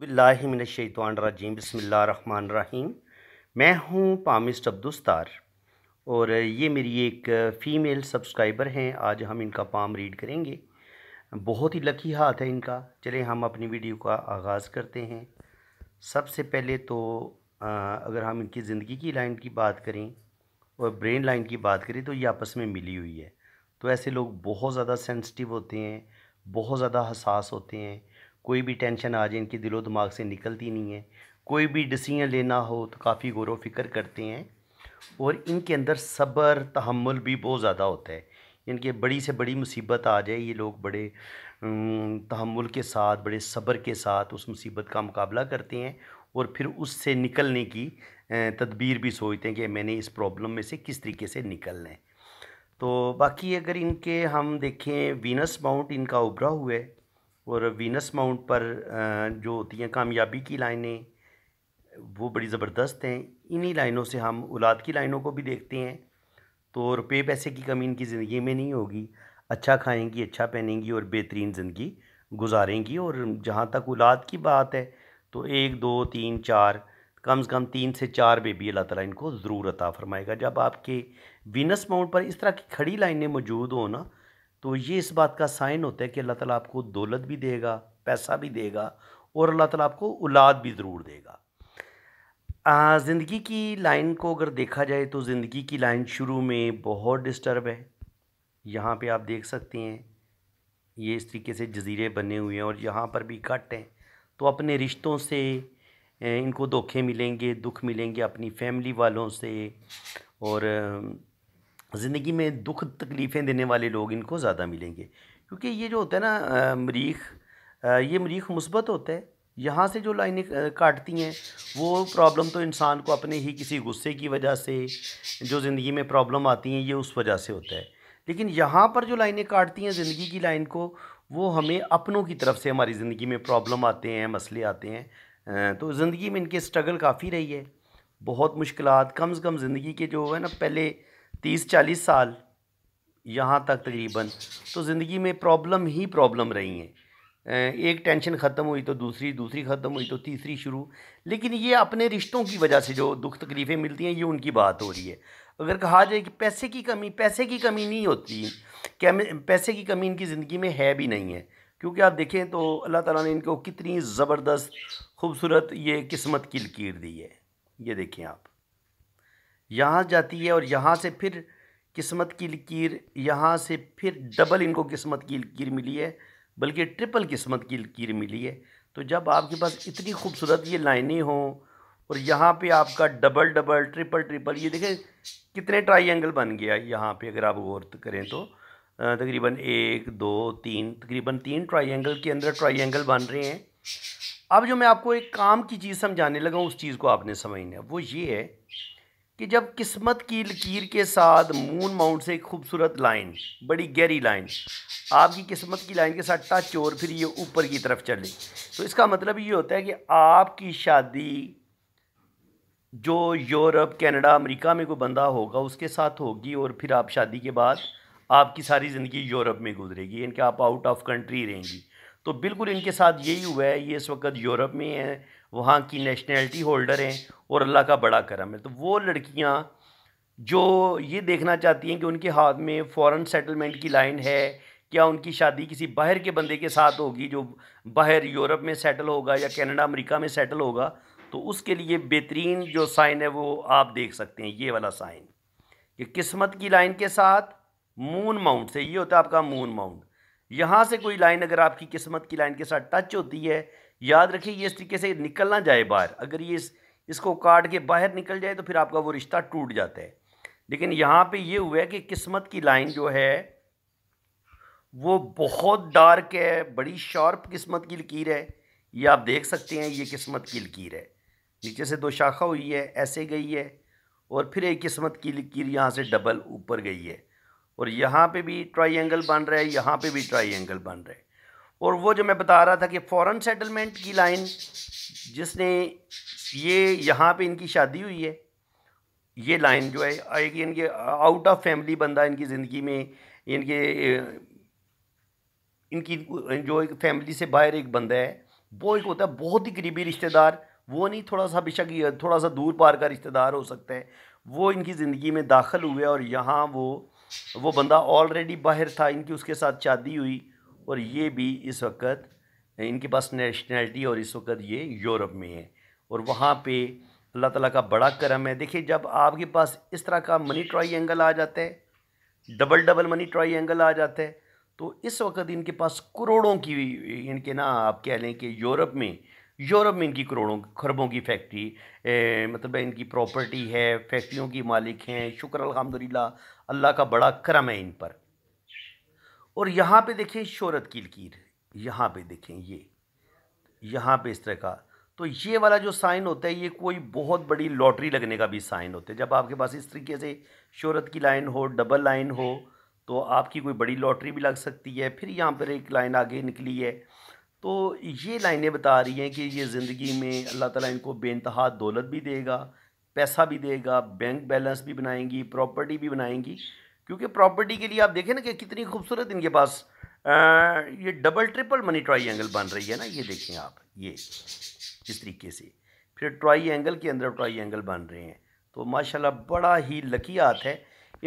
बिल्लाशैतवानरजीम बसमीम मैं हूँ पामिस्ट अब्दुस्तार और ये मेरी एक फ़ीमेल सब्सक्राइबर हैं आज हम इनका पाम रीड करेंगे बहुत ही लकी हाथ है इनका चले हम अपनी वीडियो का आगाज़ करते हैं सबसे पहले तो अगर हम इनकी ज़िंदगी की लाइन की बात करें और ब्रेन लाइन की बात करें तो ये आपस में मिली हुई है तो ऐसे लोग बहुत ज़्यादा सेंसिटिव होते हैं बहुत ज़्यादा हसास होते हैं कोई भी टेंशन आ जाए इनकी दिलो दिमाग से निकलती नहीं है कोई भी डिसीजन लेना हो तो काफ़ी गौर फिक्र करते हैं और इनके अंदर सब्र तहमुल भी बहुत ज़्यादा होता है इनके बड़ी से बड़ी मुसीबत आ जाए ये लोग बड़े तहमुल के साथ बड़े सब्र के साथ उस मुसीबत का मुकाबला करते हैं और फिर उससे निकलने की तदबीर भी सोचते हैं कि मैंने इस प्रॉब्लम में से किस तरीके से निकलना है तो बाकी अगर इनके हम देखें वीनस माउंट इनका उभरा हुआ है और वीनस माउंट पर जो होती हैं कामयाबी की लाइनें वो बड़ी ज़बरदस्त हैं इन्हीं लाइनों से हम औलाद की लाइनों को भी देखते हैं तो रुपये पैसे की कमी इनकी ज़िंदगी में नहीं होगी अच्छा खाएंगी अच्छा पहनेंगी और बेहतरीन ज़िंदगी गुजारेंगी और जहाँ तक औलाद की बात है तो एक दो तीन चार कम से कम तीन से चार बेबी अल्लाह ताला इनको ज़रूर अता फ़रमाएगा जब आपके वीनस माउंट पर इस तरह की खड़ी लाइनें मौजूद हो ना तो ये इस बात का साइन होता है कि अल्लाह ताला आपको दौलत भी देगा पैसा भी देगा और अल्लाह ताला आपको औलाद भी ज़रूर देगा ज़िंदगी की लाइन को अगर देखा जाए तो ज़िंदगी की लाइन शुरू में बहुत डिस्टर्ब है यहाँ पर आप देख सकते हैं ये इस तरीके से जजीरे बने हुए हैं और यहाँ पर भी कट हैं तो अपने रिश्तों से इनको धोखे मिलेंगे दुख मिलेंगे अपनी फैमिली वालों से और ज़िंदगी में दुख तकलीफ़ें देने वाले लोग इनको ज़्यादा मिलेंगे क्योंकि ये जो होता है ना मरीख ये मरीख मुस्बत होता है यहाँ से जो लाइनें काटती हैं वो प्रॉब्लम तो इंसान को अपने ही किसी गुस्से की वजह से जो ज़िंदगी में प्रॉब्लम आती हैं ये उस वजह से होता है लेकिन यहाँ पर जो लाइनें काटती हैं ज़िंदगी की लाइन को वो हमें अपनों की तरफ से हमारी ज़िंदगी में प्रॉब्लम आते हैं मसले आते हैं तो ज़िंदगी में इनके स्ट्रगल काफ़ी रही है बहुत मुश्किल कम से कम ज़िंदगी के जो है ना पहले तीस चालीस साल यहाँ तक तकरीबन तो ज़िंदगी में प्रॉब्लम ही प्रॉब्लम रही हैं एक टेंशन ख़त्म हुई तो दूसरी दूसरी ख़त्म हुई तो तीसरी शुरू लेकिन ये अपने रिश्तों की वजह से जो दुख तकलीफ़ें मिलती हैं ये उनकी बात हो रही है अगर कहा जाए कि पैसे की कमी पैसे की कमी नहीं होती क्या पैसे की कमी इनकी ज़िंदगी में है भी नहीं है क्योंकि आप देखें तो अल्लाह ताला ने इनको कितनी ज़बरदस्त खूबसूरत ये किस्मत की लकीर दी है ये देखें आप यहाँ जाती है और यहाँ से फिर किस्मत की लकीर यहाँ से फिर डबल इनको किस्मत की लकीर मिली है बल्कि ट्रिपल किस्मत की लकीर मिली है तो जब आपके पास इतनी खूबसूरत ये लाइनें हों और यहाँ पे आपका डबल डबल ट्रिपल ट्रिपल ये देखें कितने ट्राइंगल बन गया यहाँ पे अगर आप गौर करें तो तकरीबन एक दो तीन तकरीबन तीन ट्राइंगल के अंदर ट्राइंगल बन रहे हैं अब जो मैं आपको एक काम की चीज़ समझाने लगा उस चीज़ को आपने समझना है वो ये है कि जब किस्मत की लकीर के साथ मून माउंट से एक खूबसूरत लाइन बड़ी गहरी लाइन आपकी किस्मत की लाइन के साथ टच और फिर ये ऊपर की तरफ चले तो इसका मतलब ये होता है कि आपकी शादी जो यूरोप कनाडा अमेरिका में कोई बंदा होगा उसके साथ होगी और फिर आप शादी के बाद आपकी सारी ज़िंदगी यूरोप में गुजरेगी इनके आप आउट ऑफ कंट्री रहेंगी तो बिल्कुल इनके साथ यही हुआ है ये इस वक्त यूरोप में है वहाँ की नेशनैलिटी होल्डर हैं और अल्लाह का बड़ा करम है तो वो लड़कियाँ जो ये देखना चाहती हैं कि उनके हाथ में फ़ॉरन सेटलमेंट की लाइन है क्या उनकी शादी किसी बाहर के बंदे के साथ होगी जो बाहर यूरोप में सेटल होगा या कनाडा अमेरिका में सेटल होगा तो उसके लिए बेहतरीन जो साइन है वो आप देख सकते हैं ये वाला साइन कि किस्मत की लाइन के साथ मून माउंट से ये होता है आपका मून माउंट यहाँ से कोई लाइन अगर आपकी किस्मत की लाइन के साथ टच होती है याद रखिए ये इस तरीके से निकल ना जाए बाहर अगर ये इस, इसको काट के बाहर निकल जाए तो फिर आपका वो रिश्ता टूट जाता है लेकिन यहाँ पे ये हुआ है कि किस्मत की लाइन जो है वो बहुत डार्क है बड़ी शार्प किस्मत की लकीर है ये आप देख सकते हैं ये किस्मत की लकीर है नीचे से दो शाखा हुई है ऐसे गई है और फिर एक किस्मत की लकीर यहाँ से डबल ऊपर गई है और यहाँ पे भी ट्राई बन रहा है यहाँ पे भी ट्राई बन रहा है और वो जो मैं बता रहा था कि फ़ॉरन सेटलमेंट की लाइन जिसने ये यहाँ पे इनकी शादी हुई है ये लाइन जो है आएगी इनके आउट ऑफ फैमिली बंदा इनकी ज़िंदगी में इनके इनकी जो एक फैमिली से बाहर एक बंदा है वो एक होता है बहुत ही करीबी रिश्तेदार वो नहीं थोड़ा सा बेशक थोड़ा सा दूर पार का रिश्तेदार हो सकता है वो इनकी ज़िंदगी में दाखिल हुए और यहाँ वो वो बंदा ऑलरेडी बाहर था इनकी उसके साथ शादी हुई और ये भी इस वक्त इनके पास नेशनैलिटी और इस वक्त ये यूरोप में है और वहाँ पे अल्लाह ताला का बड़ा करम है देखिए जब आपके पास इस तरह का मनी ट्राई एंगल आ जाता है double double money triangle आ जाता है तो इस वक्त इनके पास करोड़ों की इनके ना आप कह लें कि यूरोप में यूरोप में इनकी करोड़ों खरबों की फैक्ट्री ए, मतलब इनकी प्रॉपर्टी है फैक्ट्रियों की मालिक हैं शुक्र अलहमदिल्ला अल्लाह का बड़ा करम है इन पर और यहाँ पे देखें शोरत की लकीर यहाँ पे देखें ये यहाँ पे इस तरह का तो ये वाला जो साइन होता है ये कोई बहुत बड़ी लॉटरी लगने का भी साइन होता है जब आपके पास इस तरीके से शोरत की लाइन हो डबल लाइन हो तो आपकी कोई बड़ी लॉटरी भी लग सकती है फिर यहाँ पर एक लाइन आगे निकली है तो ये लाइनें बता रही हैं कि ये ज़िंदगी में अल्लाह ताला इनको बेानतहा दौलत भी देगा पैसा भी देगा बैंक बैलेंस भी बनाएंगी प्रॉपर्टी भी बनाएंगी क्योंकि प्रॉपर्टी के लिए आप देखें ना कि कितनी खूबसूरत इनके पास आ, ये double triple money triangle बन रही है ना ये देखें आप ये इस तरीके से फिर ट्राई एंगल के अंदर ट्राई एंगल बन रहे हैं तो माशाल्लाह बड़ा ही लकी हाथ है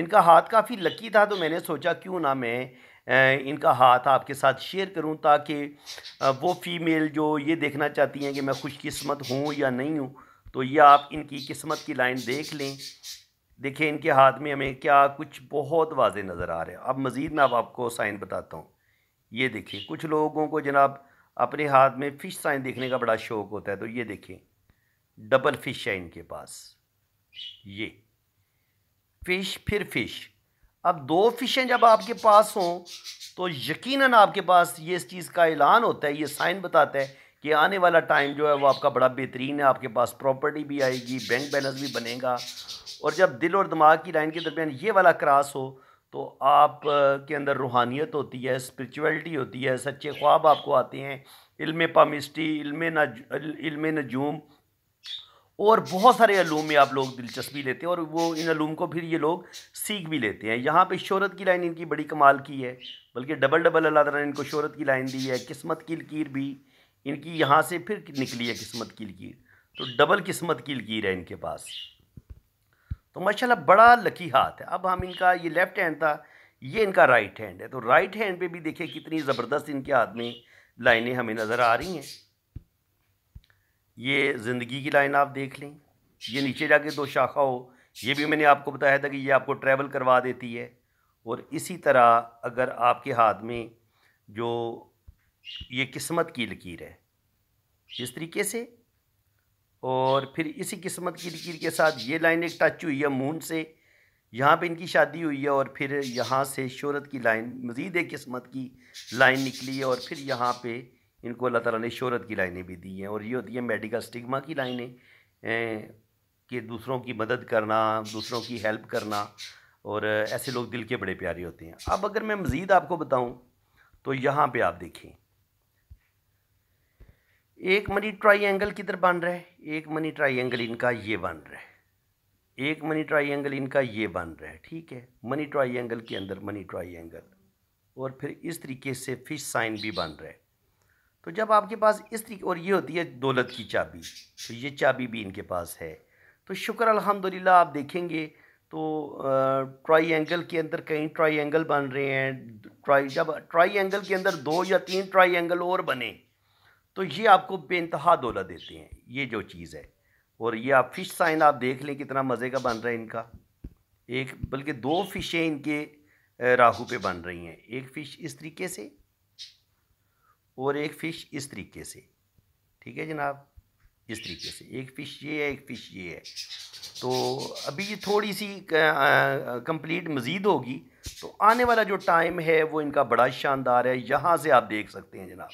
इनका हाथ काफ़ी लकी था तो मैंने सोचा क्यों ना मैं इनका हाथ आपके साथ शेयर करूं ताकि वो फ़ीमेल जो ये देखना चाहती हैं कि मैं खुशकिस्मत हूँ या नहीं हूँ तो ये आप इनकी किस्मत की लाइन देख लें देखिए इनके हाथ में हमें क्या कुछ बहुत वाजे नज़र आ रहे हैं अब मज़ीद मैं अब आपको साइन बताता हूँ ये देखिए कुछ लोगों को जनाब अपने हाथ में फ़िश साइन देखने का बड़ा शौक़ होता है तो ये देखें डबल फ़िश है इनके पास ये फ़िश फिर फ़िश अब दो फ़िशें जब आपके पास हों तो यकीनन आपके पास ये इस चीज़ का ऐलान होता है ये साइन बताता है कि आने वाला टाइम जो है वो आपका बड़ा बेहतरीन है आपके पास प्रॉपर्टी भी आएगी बैंक बैलेंस भी बनेगा और जब दिल और दिमाग की लाइन के दरमियान ये वाला क्रॉस हो तो आप के अंदर रूहानियत होती है स्पिरिचुअलिटी होती है सच्चे ख्वाब आपको आते हैं इल्म पामिस्टी इल्म इल्म नजूम और बहुत सारे अलूम में आप लोग दिलचस्पी लेते हैं और वो इन अलूम को फिर ये लोग सीख भी लेते हैं यहाँ पे शोहरत की लाइन इनकी बड़ी कमाल की है बल्कि डबल डबल अल्लाह ताला ने इनको शोहरत की लाइन दी है किस्मत की लकीर भी इनकी यहाँ से फिर निकली है किस्मत की लकीर तो डबल किस्मत की लकीर है इनके पास तो माशाल्लाह बड़ा लकी हाथ है अब हम इनका ये लेफ़्ट हैंड था ये इनका राइट हैंड है तो राइट हैंड पे भी देखिए कितनी ज़बरदस्त इनके हाथ में लाइनें हमें नज़र आ रही हैं ये ज़िंदगी की लाइन आप देख लें ये नीचे जाके दो शाखा हो ये भी मैंने आपको बताया था कि ये आपको ट्रैवल करवा देती है और इसी तरह अगर आपके हाथ में जो ये किस्मत की लकीर है इस तरीके से और फिर इसी किस्मत की लकीर के साथ ये लाइन एक टच हुई है मून से यहाँ पे इनकी शादी हुई है और फिर यहाँ से शहरत की लाइन मज़ीद एक किस्मत की लाइन निकली है और फिर यहाँ पे इनको अल्लाह ताला ने शहरत की लाइनें भी दी हैं और ये होती है मेडिकल स्टिग्मा की लाइनें कि दूसरों की मदद करना दूसरों की हेल्प करना और ऐसे लोग दिल के बड़े प्यारे होते हैं अब अगर मैं मज़ीद आपको बताऊँ तो यहाँ पर आप देखें एक मनी ट्राई एंगल किधर बन रहा है एक मनी ट्राई एंगल इनका ये बन रहा है एक मनी ट्राई एंगल इनका ये बन रहा है ठीक है मनी ट्राई एंगल के अंदर मनी ट्राई एंगल और फिर इस तरीके से फिश साइन भी बन रहा है तो जब आपके पास इस तरीके और ये होती है दौलत की चाबी तो ये चाबी भी इनके पास है तो शुक्र अल्हम्दुलिल्लाह आप देखेंगे तो ट्राई एंगल के अंदर कई ट्राई एंगल बन रहे हैं ट्राई जब ट्राई एंगल के अंदर दो या तीन ट्राई एंगल और बने तो ये आपको बेानतहा दौला देते हैं ये जो चीज़ है और ये आप फ़िश साइन आप देख लें कितना मज़े का बन रहा है इनका एक बल्कि दो फ़िशें इनके राहू पे बन रही हैं एक फ़िश इस तरीके से और एक फ़िश इस तरीके से ठीक है जनाब इस तरीके से एक फ़िश ये है एक फ़िश ये है तो अभी ये थोड़ी सी कंप्लीट मज़ीद होगी तो आने वाला जो टाइम है वो इनका बड़ा शानदार है यहाँ से आप देख सकते हैं जनाब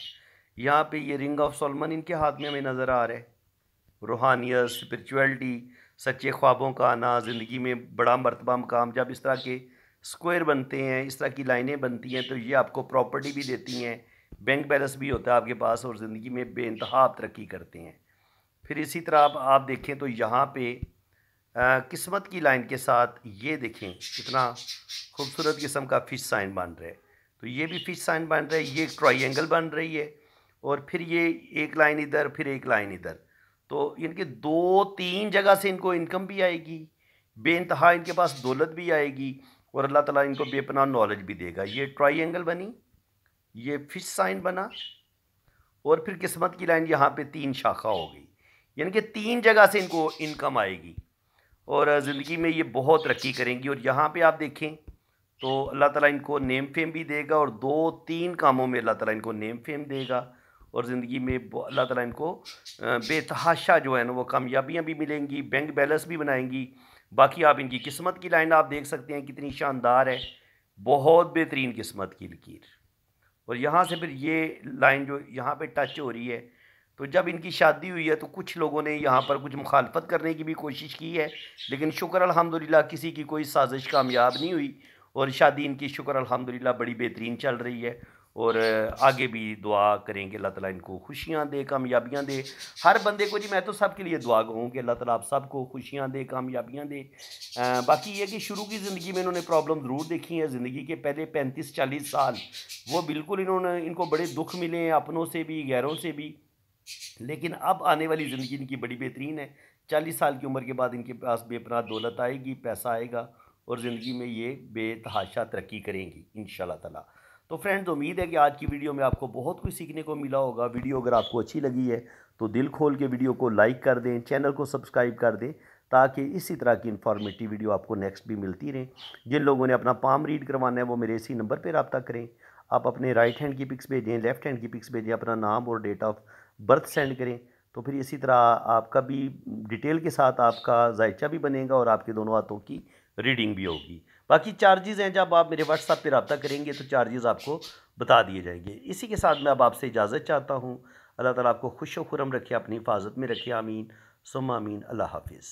यहाँ पे ये रिंग ऑफ सलमन इनके हाथ में हमें नज़र आ रहा है रूहानियत स्परिचुअलिटी सच्चे ख्वाबों का आना ज़िंदगी में बड़ा मरतबा मकाम जब इस तरह के स्क्वायर बनते हैं इस तरह की लाइनें बनती हैं तो ये आपको प्रॉपर्टी भी देती हैं बैंक बैलेंस भी होता है आपके पास और ज़िंदगी में बेानतहा आप तरक्की करते हैं फिर इसी तरह आप आप देखें तो यहाँ पर किस्मत की लाइन के साथ ये देखें कितना खूबसूरत किस्म का फ़िश साइन बन रहा है तो ये भी फ़िश साइन बन रहा है ये ट्राइंगल बन रही है और फिर ये एक लाइन इधर फिर एक लाइन इधर तो इनके दो तीन जगह से इनको इनकम भी आएगी बेानतहा इनके पास दौलत भी आएगी और अल्लाह ताला इनको बेपना नॉलेज भी देगा ये ट्राइंगल बनी ये फिश साइन बना और फिर किस्मत की लाइन यहाँ पे तीन शाखा हो गई यानी कि तीन जगह से इनको इनकम आएगी और ज़िंदगी में ये बहुत तरक्की करेंगी और यहाँ पे आप देखें तो अल्लाह ताला इनको नेम फेम भी देगा और दो तीन कामों में अल्लाह ताला इनको नेम फेम देगा और ज़िंदगी में अल्लाह ताला इनको बेतहाशा जो है ना वो कामयाबियाँ भी मिलेंगी बैंक बैलेंस भी बनाएंगी बाकी आप इनकी किस्मत की लाइन आप देख सकते हैं कितनी शानदार है बहुत बेहतरीन किस्मत की लकीर और यहाँ से फिर ये लाइन जो यहाँ पर टच हो रही है तो जब इनकी शादी हुई है तो कुछ लोगों ने यहाँ पर कुछ मुखालफत करने की भी कोशिश की है लेकिन शुक्र अल्हम्दुलिल्लाह किसी की कोई साजिश कामयाब नहीं हुई और शादी इनकी शुक्र अल्हम्दुलिल्लाह बड़ी बेहतरीन चल रही है और आगे भी दुआ करेंगे अल्लाह ताला इनको खुशियाँ दे कामयाबियाँ दे हर बंदे को जी मैं तो सब के लिए दुआ कहूँ कि अल्लाह ताला आप सबको खुशियाँ दे कामयाबियाँ दे आ, बाकी ये कि शुरू की ज़िंदगी में इन्होंने प्रॉब्लम ज़रूर देखी है ज़िंदगी के पहले पैंतीस चालीस साल वो बिल्कुल इन्होंने इनको बड़े दुख मिले हैं अपनों से भी गैरों से भी लेकिन अब आने वाली ज़िंदगी इनकी बड़ी बेहतरीन है चालीस साल की उम्र के बाद इनके पास बेपनाह दौलत आएगी पैसा आएगा और ज़िंदगी में ये बेतहाशा तरक्की करेंगी इन ताला तो फ्रेंड्स उम्मीद है कि आज की वीडियो में आपको बहुत कुछ सीखने को मिला होगा वीडियो अगर आपको अच्छी लगी है तो दिल खोल के वीडियो को लाइक कर दें चैनल को सब्सक्राइब कर दें ताकि इसी तरह की इन्फॉर्मेटिव वीडियो आपको नेक्स्ट भी मिलती रहे जिन लोगों ने अपना पाम रीड करवाना है वो मेरे इसी नंबर पर रबता करें आप अपने राइट हैंड की पिक्स भेजें लेफ्ट हैंड की पिक्स भेजें अपना नाम और डेट ऑफ बर्थ सेंड करें तो फिर इसी तरह आपका भी डिटेल के साथ आपका जायचा भी बनेगा और आपके दोनों हाथों की रीडिंग भी होगी बाकी चार्जेज़ हैं जब आप मेरे व्हाट्सअप पर रबता करेंगे तो चार्जेज़ आपको बता दिए जाएंगे इसी के साथ मैं अब आपसे इजाज़त चाहता हूँ अल्लाह ताला आपको खुश व खुरम रखे अपनी हिफाजत में रखे आमीन सुम आमीन अल्लाह हाफिज़